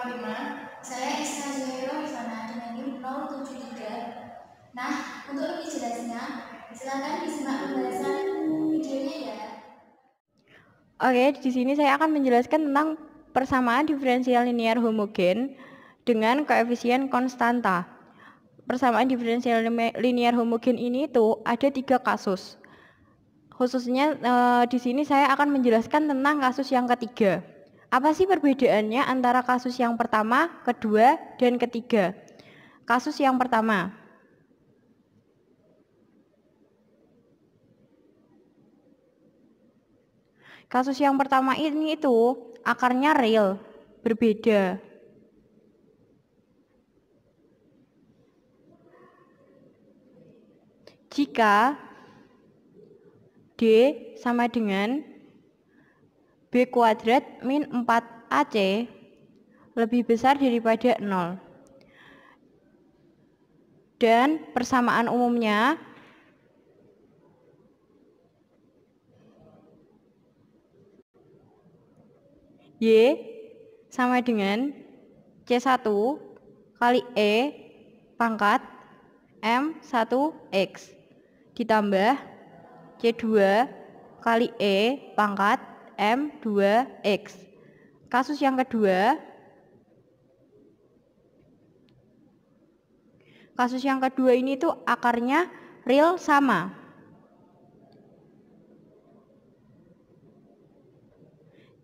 45 saya Isna Zuhairo di sana dengan NIM 073 nah untuk lebih jelasnya silakan disimak penjelasan videonya ya Oke, di sini saya akan menjelaskan tentang persamaan diferensial linear homogen dengan koefisien konstanta. Persamaan diferensial linear homogen ini itu ada tiga kasus. Khususnya e, di sini saya akan menjelaskan tentang kasus yang ketiga. Apa sih perbedaannya antara kasus yang pertama, kedua, dan ketiga? Kasus yang pertama. Kasus yang pertama ini itu akarnya real, berbeda. Jika D sama dengan B kuadrat min 4AC lebih besar daripada 0. Dan persamaan umumnya Y sama dengan C1 kali E pangkat M1X ditambah C2 kali E pangkat M2X. Kasus yang kedua, kasus yang kedua ini tuh akarnya real sama.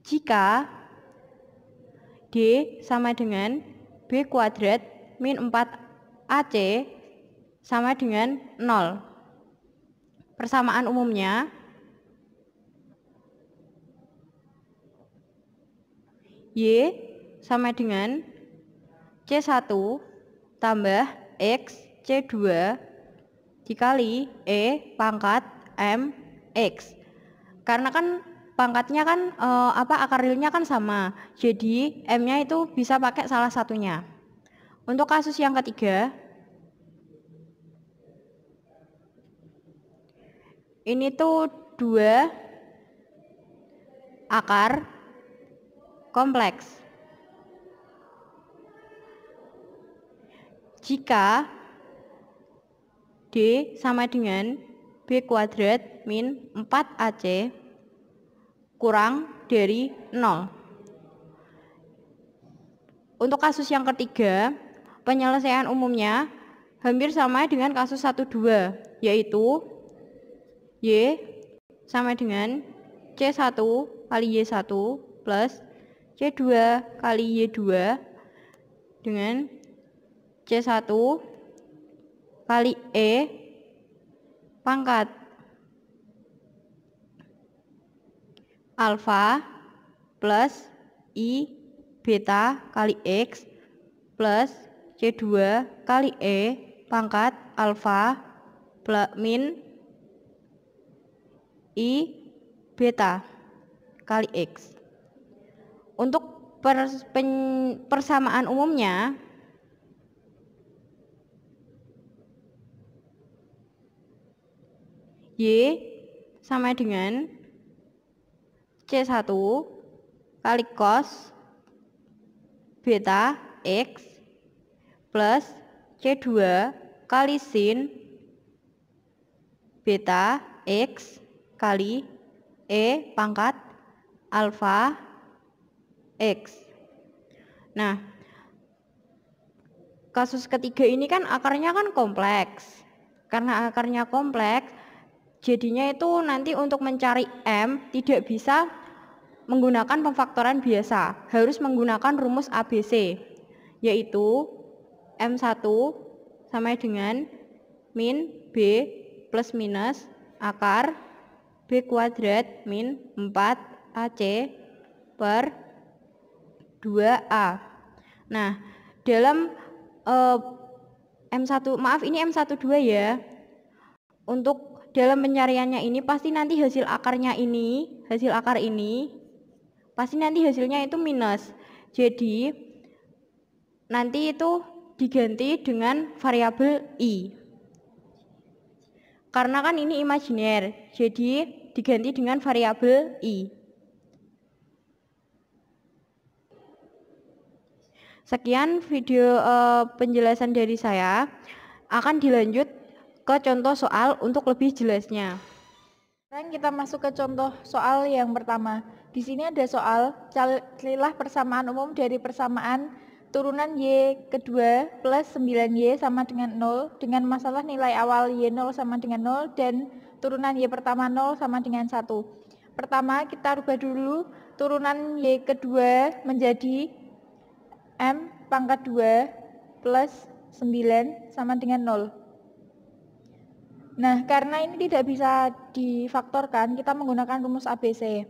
Jika D sama dengan B kuadrat min 4 AC sama dengan 0. Persamaan umumnya Y sama dengan C1 tambah X C2 dikali E pangkat M X. Karena kan pangkatnya kan e, apa akar realnya kan sama. Jadi M-nya itu bisa pakai salah satunya. Untuk kasus yang ketiga, ini tuh dua akar kompleks. Jika D sama dengan B kuadrat min 4AC kurang dari 0. Untuk kasus yang ketiga, penyelesaian umumnya hampir sama dengan kasus 12, yaitu Y sama dengan C1 kali Y1 plus c 2 kali Y2 dengan C1 kali E pangkat alfa plus I beta kali X plus C2 kali E pangkat alfa plus min I beta kali X untuk persamaan umumnya Y sama dengan C1 kali cos beta X plus C2 kali sin beta X kali E pangkat alfa X. Nah, kasus ketiga ini kan akarnya kan kompleks. Karena akarnya kompleks, jadinya itu nanti untuk mencari M tidak bisa menggunakan pemfaktoran biasa, harus menggunakan rumus ABC, yaitu M1 sama dengan min B plus minus akar B kuadrat min 4 AC per 2A. Nah, dalam uh, eh, M1, maaf ini M12 ya. Untuk dalam pencariannya ini pasti nanti hasil akarnya ini, hasil akar ini, pasti nanti hasilnya itu minus. Jadi, nanti itu diganti dengan variabel I. Karena kan ini imajiner, jadi diganti dengan variabel I. Sekian video uh, penjelasan dari saya. Akan dilanjut ke contoh soal untuk lebih jelasnya. Sekarang kita masuk ke contoh soal yang pertama. Di sini ada soal carilah persamaan umum dari persamaan turunan Y kedua plus 9Y sama dengan 0 dengan masalah nilai awal Y0 sama dengan 0 dan turunan Y pertama 0 sama dengan 1. Pertama kita rubah dulu turunan Y kedua menjadi M pangkat 2 plus 9 sama dengan 0. Nah, karena ini tidak bisa difaktorkan, kita menggunakan rumus ABC.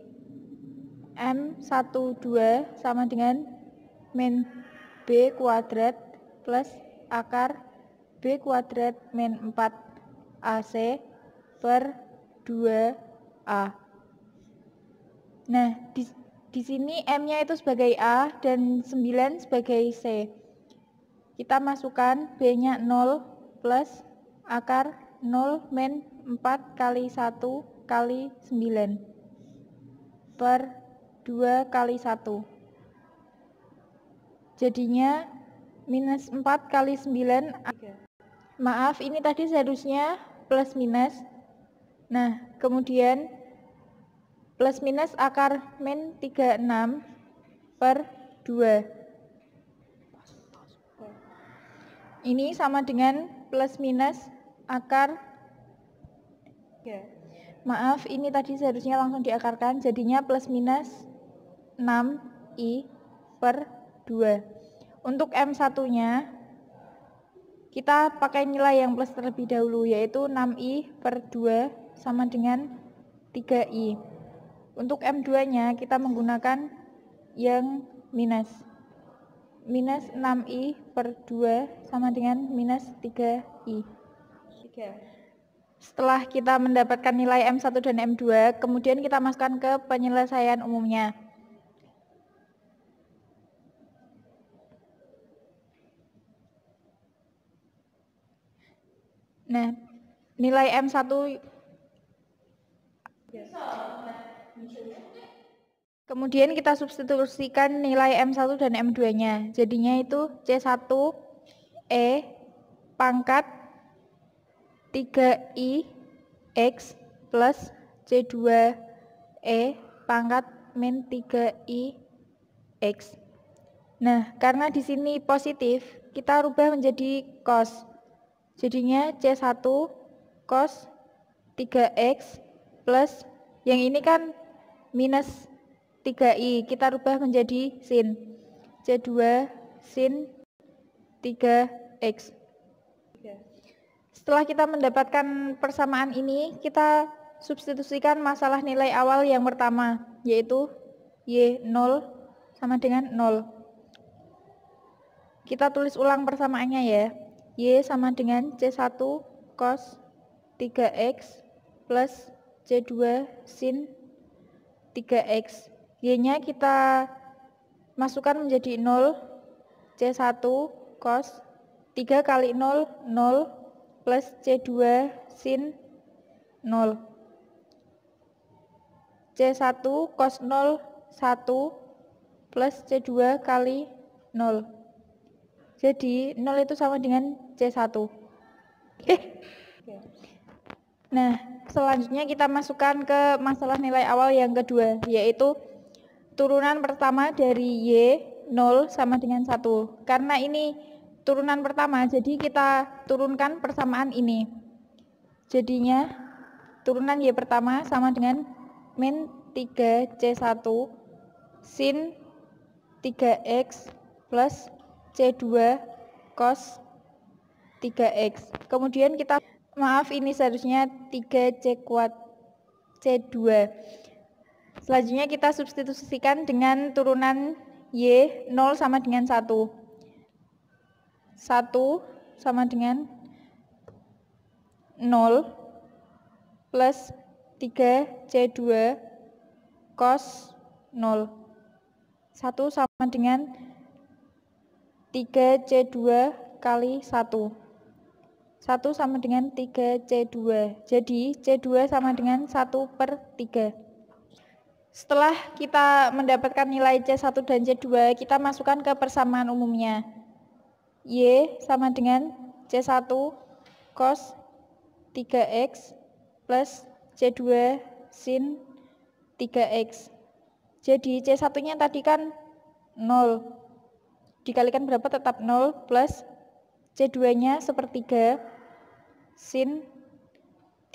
M12 sama dengan min B kuadrat plus akar B kuadrat min 4 AC per 2A. Nah, di di sini M-nya itu sebagai A dan 9 sebagai C. Kita masukkan B-nya 0 plus akar 0 men 4 kali 1 kali 9 per 2 kali 1. Jadinya minus 4 kali 9. Maaf, ini tadi seharusnya plus minus. Nah, kemudian plus minus akar min 36 per 2. Ini sama dengan plus minus akar Maaf, ini tadi seharusnya langsung diakarkan, jadinya plus minus 6i per 2. Untuk M1-nya, kita pakai nilai yang plus terlebih dahulu, yaitu 6i per 2 sama dengan 3i. Untuk M2-nya kita menggunakan yang minus. Minus 6I per 2 sama dengan minus 3I. Setelah kita mendapatkan nilai M1 dan M2, kemudian kita masukkan ke penyelesaian umumnya. Nah, nilai M1 yes. Kemudian kita substitusikan nilai M1 dan M2-nya. Jadinya itu C1 E pangkat 3I X plus C2 E pangkat min 3I X. Nah, karena di sini positif, kita rubah menjadi cos. Jadinya C1 cos 3X plus yang ini kan minus 3i kita rubah menjadi sin C2 sin 3x setelah kita mendapatkan persamaan ini kita substitusikan masalah nilai awal yang pertama yaitu Y0 sama dengan 0 kita tulis ulang persamaannya ya Y sama dengan C1 cos 3X plus C2 sin 3X Y-nya kita masukkan menjadi 0, C1 cos 3 kali 0, 0 plus C2 sin 0. C1 cos 0, 1 plus C2 kali 0. Jadi 0 itu sama dengan C1. Oke. Eh. Nah, selanjutnya kita masukkan ke masalah nilai awal yang kedua, yaitu turunan pertama dari Y 0 sama dengan 1. Karena ini turunan pertama, jadi kita turunkan persamaan ini. Jadinya turunan Y pertama sama dengan min 3C1 sin 3X plus C2 cos 3X. Kemudian kita, maaf ini seharusnya 3C kuat C2. Selanjutnya kita substitusikan dengan turunan Y 0 sama dengan 1. 1 sama dengan 0 plus 3C2 cos 0. 1 sama dengan 3C2 kali 1. 1 sama dengan 3C2. Jadi C2 sama dengan 1 per 3. Setelah kita mendapatkan nilai C1 dan C2, kita masukkan ke persamaan umumnya. Y sama dengan C1 cos 3X plus C2 sin 3X. Jadi C1-nya tadi kan 0. Dikalikan berapa tetap 0 plus C2-nya sepertiga sin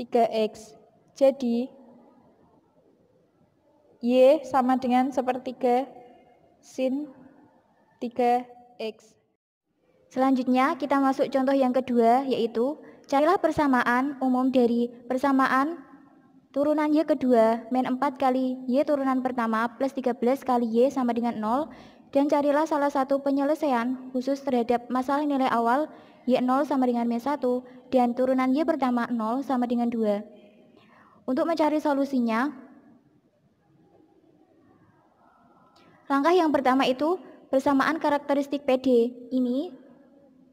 3X. Jadi Y sama dengan sepertiga sin 3X. Selanjutnya kita masuk contoh yang kedua yaitu carilah persamaan umum dari persamaan turunan Y kedua min 4 kali Y turunan pertama plus 13 kali Y sama dengan 0 dan carilah salah satu penyelesaian khusus terhadap masalah nilai awal Y0 sama dengan min 1 dan turunan Y pertama 0 sama dengan 2. Untuk mencari solusinya, Langkah yang pertama itu persamaan karakteristik PD ini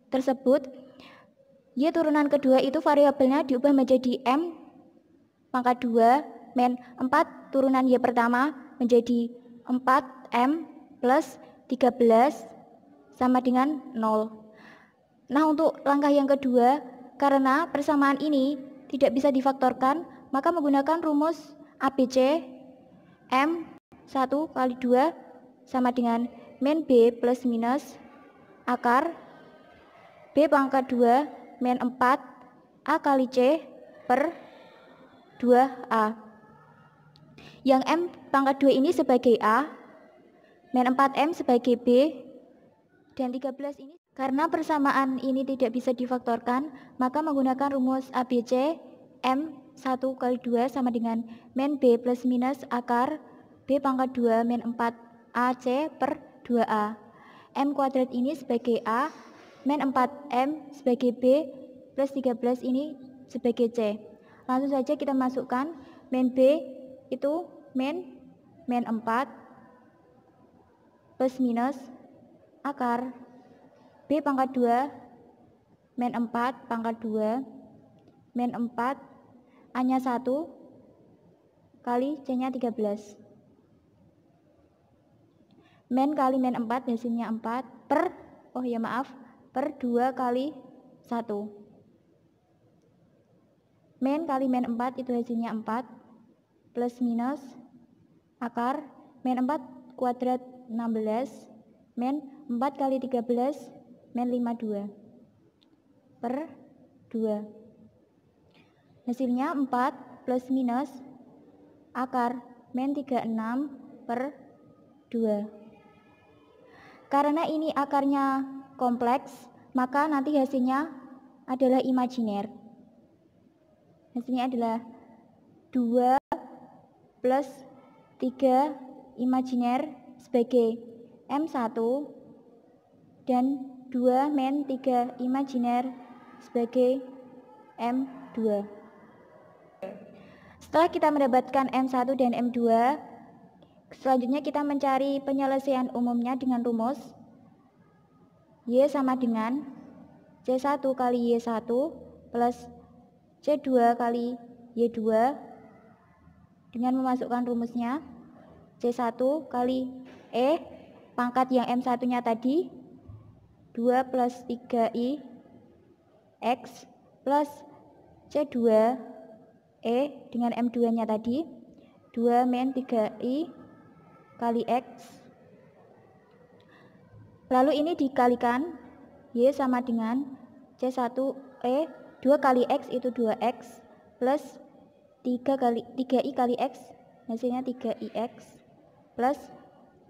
tersebut Y turunan kedua itu variabelnya diubah menjadi M pangkat 2 men 4 turunan Y pertama menjadi 4M plus 13 sama dengan 0. Nah untuk langkah yang kedua karena persamaan ini tidak bisa difaktorkan maka menggunakan rumus ABC M 1 kali 2 sama dengan min B plus minus akar B pangkat 2 min 4 A kali C per 2A. Yang M pangkat 2 ini sebagai A, min 4M sebagai B, dan 13 ini. Karena persamaan ini tidak bisa difaktorkan, maka menggunakan rumus ABC M 1 kali 2 sama dengan min B plus minus akar B pangkat 2 min 4 AC per 2A. M kuadrat ini sebagai A, men 4M sebagai B, plus 13 ini sebagai C. Langsung saja kita masukkan men B itu men, men 4, plus minus, akar, B pangkat 2, men 4 pangkat 2, men 4, A nya 1, kali C nya 13 men kali men 4 hasilnya 4 per oh ya maaf per 2 kali 1 men kali men 4 itu hasilnya 4 plus minus akar men 4 kuadrat 16 men 4 kali 13 men 52 per 2 hasilnya 4 plus minus akar men 36 per 2 karena ini akarnya kompleks, maka nanti hasilnya adalah imajiner. Hasilnya adalah 2 plus 3 imajiner sebagai M1 dan 2 men 3 imajiner sebagai M2. Setelah kita mendapatkan M1 dan M2, Selanjutnya kita mencari penyelesaian umumnya dengan rumus Y sama dengan C1 kali Y1 plus C2 kali Y2 dengan memasukkan rumusnya C1 kali E pangkat yang M1-nya tadi 2 plus 3I X plus C2 E dengan M2-nya tadi 2 min 3I kali X. Lalu ini dikalikan Y sama dengan C1E 2 kali X itu 2X plus 3 kali 3i kali x hasilnya 3ix plus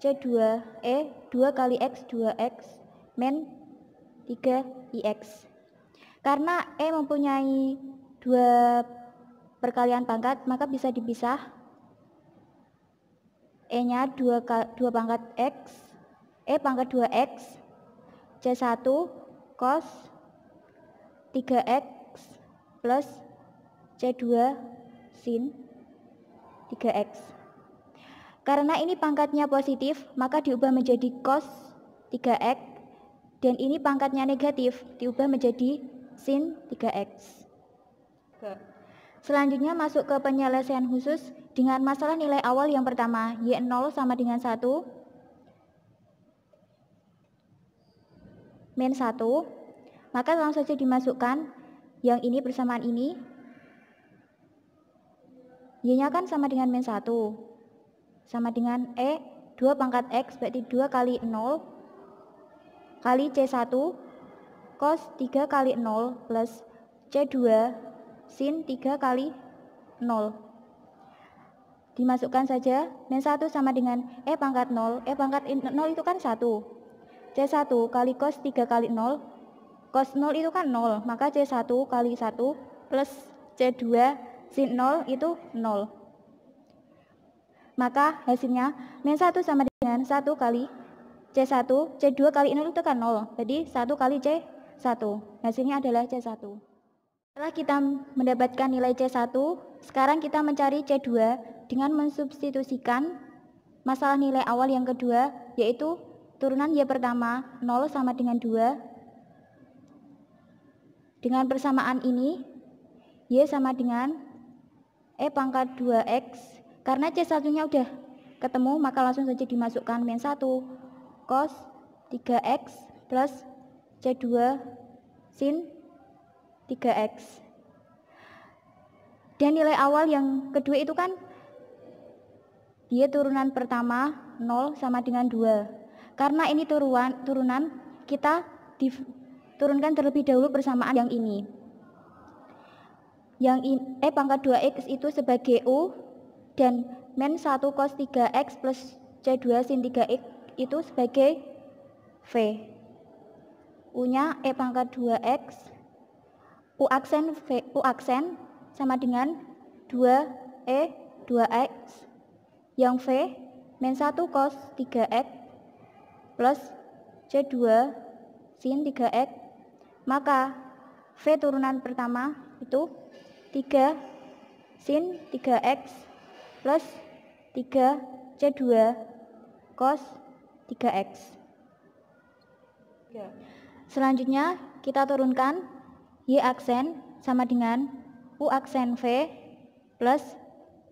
c2e 2 kali x 2x men 3ix karena e mempunyai dua perkalian pangkat maka bisa dipisah E-nya 2, 2 pangkat X, E pangkat 2X, C1 cos 3X plus C2 sin 3X. Karena ini pangkatnya positif, maka diubah menjadi cos 3x dan ini pangkatnya negatif, diubah menjadi sin 3x. Selanjutnya masuk ke penyelesaian khusus dengan masalah nilai awal yang pertama, Y0 sama dengan 1, min 1, maka langsung saja dimasukkan yang ini bersamaan ini, Y-nya kan sama dengan min 1, sama dengan E, 2 pangkat X berarti 2 kali 0, kali C1, cos 3 kali 0 plus C2 sin 3 kali 0. Dimasukkan saja min 1 sama dengan E pangkat 0. E pangkat 0 itu kan 1. C1 kali cos 3 kali 0. Cos 0 itu kan 0. Maka C1 kali 1 plus C2 sin 0 itu 0. Maka hasilnya min 1 sama dengan 1 kali C1, C2 kali 0 itu kan 0. Jadi 1 kali C1. Hasilnya adalah C1. Setelah kita mendapatkan nilai C1, sekarang kita mencari C2 dengan mensubstitusikan masalah nilai awal yang kedua, yaitu turunan Y pertama 0 sama dengan 2. Dengan persamaan ini, Y sama dengan E pangkat 2X. Karena C1-nya udah ketemu, maka langsung saja dimasukkan min 1 cos 3X plus C2 sin 3x. Dan nilai awal yang kedua itu kan dia turunan pertama 0 sama dengan 2. Karena ini turunan, turunan kita diturunkan terlebih dahulu persamaan yang ini. Yang in, eh pangkat 2x itu sebagai U dan men 1 cos 3x plus C2 sin 3x itu sebagai V. U-nya E pangkat 2x U aksen V, U aksen sama dengan 2E 2X yang V min 1 cos 3X plus C2 sin 3X maka V turunan pertama itu 3 sin 3X plus 3 C2 cos 3X. Ya. Selanjutnya kita turunkan Y aksen sama dengan U aksen V plus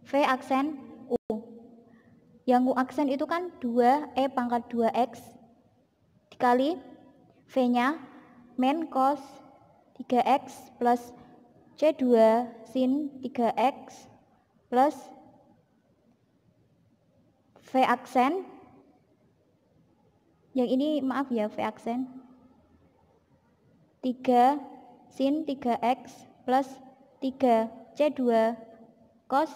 V aksen U. Yang U aksen itu kan 2E pangkat 2X dikali V-nya men cos 3X plus C2 sin 3X plus V aksen yang ini maaf ya V aksen 3 sin 3x plus 3c2 cos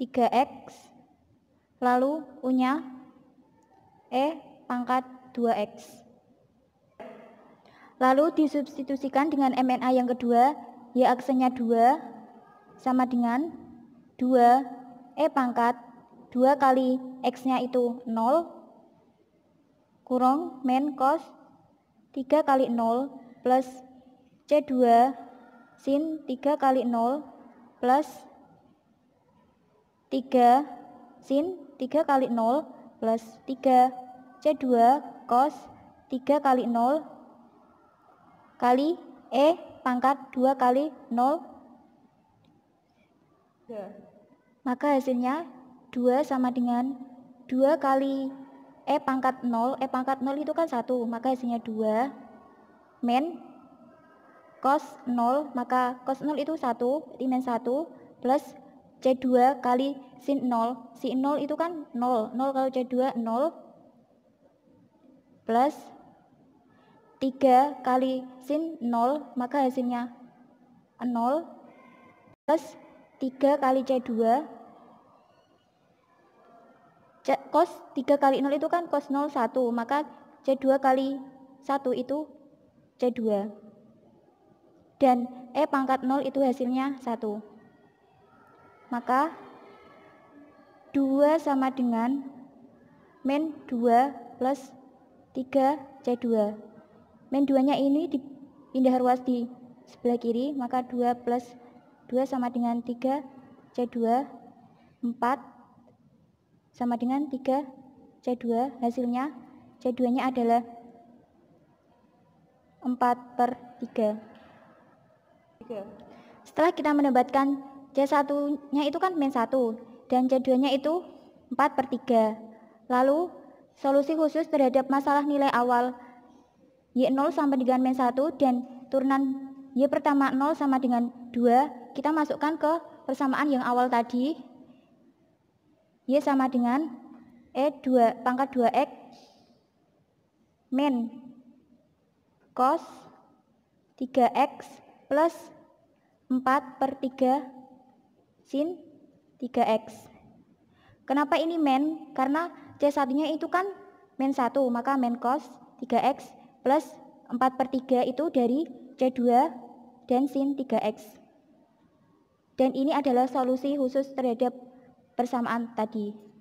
3x lalu punya e pangkat 2x lalu disubstitusikan dengan MNA yang kedua y aksennya 2 sama dengan 2 e pangkat 2 kali x-nya itu 0 kurang men cos 3 kali 0 plus C2 sin 3 kali 0 plus 3 sin 3 kali 0 plus 3 C2 cos 3 kali 0 kali E pangkat 2 kali 0 maka hasilnya 2 sama dengan 2 kali E pangkat 0 E pangkat 0 itu kan 1 maka hasilnya 2 min cos 0 maka cos 0 itu 1 berarti min 1 plus C2 kali sin 0 sin 0 itu kan 0 0 kalau C2 0 plus 3 kali sin 0 maka hasilnya 0 plus 3 kali C2 C, cos 3 kali 0 itu kan cos 0 1 maka C2 kali 1 itu C2. Dan E pangkat 0 itu hasilnya 1. Maka 2 sama dengan min 2 plus 3 C2. Min 2-nya ini dipindah ruas di sebelah kiri, maka 2 plus 2 sama dengan 3 C2, 4 sama dengan 3 C2, hasilnya C2-nya adalah 4 per 3. Setelah kita mendapatkan C1-nya itu kan min 1 dan C2-nya itu 4 per 3. Lalu, solusi khusus terhadap masalah nilai awal Y0 sama dengan min 1 dan turunan Y pertama 0 sama dengan 2, kita masukkan ke persamaan yang awal tadi. Y sama dengan E2 pangkat 2X min cos 3x plus 4 per 3 sin 3x. Kenapa ini men? Karena C1-nya itu kan men 1, maka men cos 3x plus 4 per 3 itu dari C2 dan sin 3x. Dan ini adalah solusi khusus terhadap persamaan tadi.